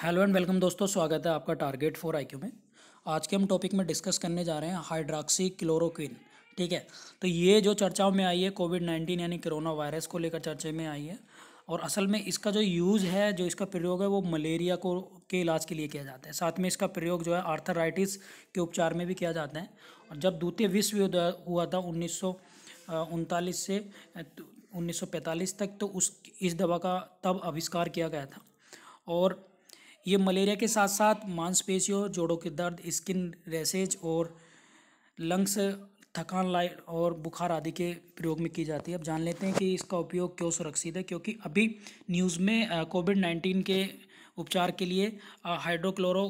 hello and welcome दोस्तों स्वागत है आपका टारगेट फॉर आई में आज के हम टॉपिक में डिस्कस करने जा रहे हैं हाइड्राक्सी क्लोरोक्विन ठीक है तो ये जो चर्चाओं में आई है कोविड नाइन्टीन यानी कोरोना वायरस को लेकर चर्चे में आई है और असल में इसका जो यूज़ है जो इसका प्रयोग है वो मलेरिया को के इलाज के लिए किया जाता है साथ में इसका प्रयोग जो है आर्थराइटिस के उपचार में भी किया जाता है और जब द्वितीय विश्व युद्ध हुआ था उन्नीस से उन्नीस तक तो उस इस दवा का तब आविष्कार किया गया था और ये मलेरिया के साथ साथ मांसपेशियों जोड़ों के दर्द स्किन रेसेज और लंग्स थकान लाइट और बुखार आदि के प्रयोग में की जाती है अब जान लेते हैं कि इसका उपयोग क्यों सुरक्षित है क्योंकि अभी न्यूज़ में कोविड नाइन्टीन के उपचार के लिए हाइड्रोक्लोरो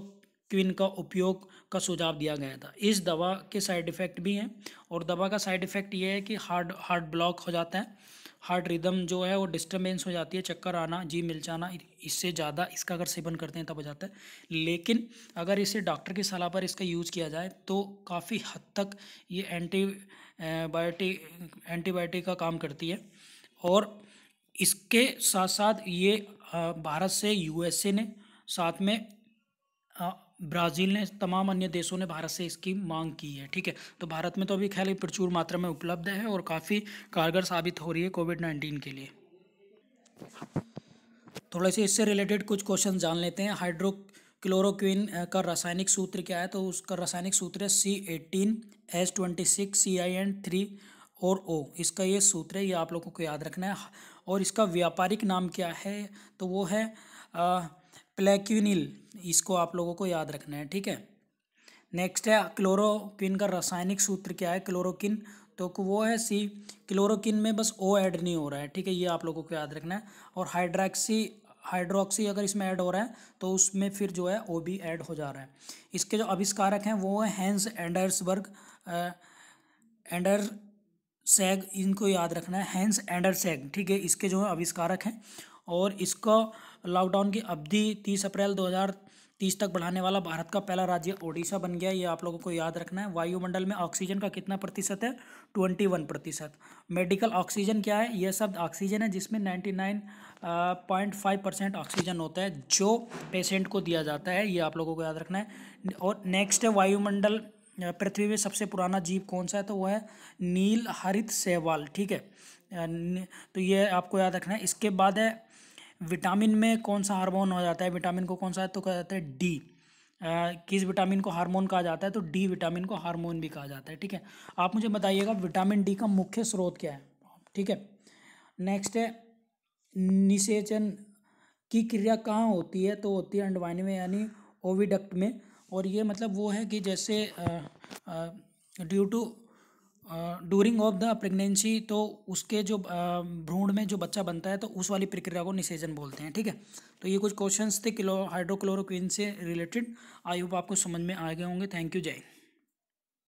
क्विन का उपयोग का सुझाव दिया गया था इस दवा के साइड इफ़ेक्ट भी हैं और दवा का साइड इफ़ेक्ट ये है कि हार्ड हार्ट ब्लॉक हो जाता है हार्ट रिदम जो है वो डिस्टर्बेंस हो जाती है चक्कर आना जी मिल जाना इससे ज़्यादा इसका अगर सेवन करते हैं तब हो जाता है लेकिन अगर इसे डॉक्टर की सलाह पर इसका यूज़ किया जाए तो काफ़ी हद तक ये एंटी बायोटिक एंटीबायोटिक का काम करती है और इसके साथ साथ ये भारत से यूएसए ने साथ में ब्राज़ील ने तमाम अन्य देशों ने भारत से इसकी मांग की है ठीक है तो भारत में तो अभी खैर प्रचुर मात्रा में उपलब्ध है और काफ़ी कारगर साबित हो रही है कोविड नाइन्टीन के लिए थोड़ा सा इससे रिलेटेड कुछ क्वेश्चन जान लेते हैं हाइड्रो क्लोरोक्विन का रासायनिक सूत्र क्या है तो उसका रासायनिक सूत्र है C eighteen S twenty six C I N three और ओ इसका ये सूत्र है ये आप लोगों को याद रखना है और इसका व्यापारिक नाम क्या है तो वो है आ, प्लेक्यूनिल इसको आप लोगों को याद रखना है ठीक है नेक्स्ट है क्लोरोकिन का रासायनिक सूत्र क्या है क्लोरोकिन तो वो है सी क्लोरोकिन में बस ओ ऐड नहीं हो रहा है ठीक है ये आप लोगों को याद रखना है और हाइड्रैक्सी हाइड्रोक्सी अगर इसमें ऐड हो रहा है तो उसमें फिर जो है ओ भी ऐड हो जा रहा है इसके जो आविष्कारक हैं वो है हैंस एंडर्सबर्ग एंडर सेग इनको याद रखना है हैंस सेग ठीक है इसके जो है आविष्कारक हैं और इसका लॉकडाउन की अवधि तीस अप्रैल 2030 तक बढ़ाने वाला भारत का पहला राज्य ओडिशा बन गया ये आप लोगों को याद रखना है वायुमंडल में ऑक्सीजन का कितना प्रतिशत है ट्वेंटी वन प्रतिशत मेडिकल ऑक्सीजन क्या है यह शब्द ऑक्सीजन है जिसमें ninety nine point five percent oxygen होता है जो पेशेंट को दिया जाता है ये आप लोगों को याद रखना है और नेक्स्ट है वायुमंडल पृथ्वी में सबसे पुराना जीव कौन सा है तो वह है नील हरित सहवाल ठीक है तो ये आपको याद रखना है इसके बाद है विटामिन में कौन सा हार्मोन हो जाता है विटामिन को कौन सा है तो कहा जाता है डी किस विटामिन को हार्मोन कहा जाता है तो डी विटामिन को हार्मोन भी कहा जाता है ठीक है आप मुझे बताइएगा विटामिन डी का मुख्य स्रोत क्या है ठीक है नेक्स्ट है निषेचन की क्रिया कहाँ होती है तो होती है अंडवाइन में यानी ओविडक्ट में और ये मतलब वो है कि जैसे due to during of the pregnancy तो उसके जो भ्रूण में जो बच्चा बनता है तो उस वाली प्रक्रिया को निषेजन बोलते हैं ठीक है तो ये कुछ क्वेश्चंस थे किलो हाइड्रोक्लोरोक्विन से रिलेटेड आई होप आपको समझ में आ गए होंगे थैंक यू जय